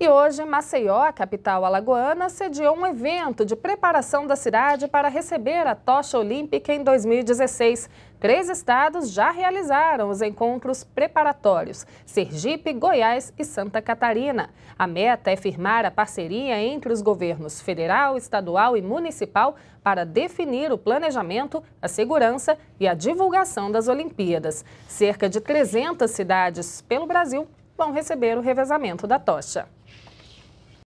E hoje, Maceió, a capital alagoana, sediou um evento de preparação da cidade para receber a tocha olímpica em 2016. Três estados já realizaram os encontros preparatórios: Sergipe, Goiás e Santa Catarina. A meta é firmar a parceria entre os governos federal, estadual e municipal para definir o planejamento, a segurança e a divulgação das Olimpíadas. Cerca de 300 cidades pelo Brasil vão receber o revezamento da tocha.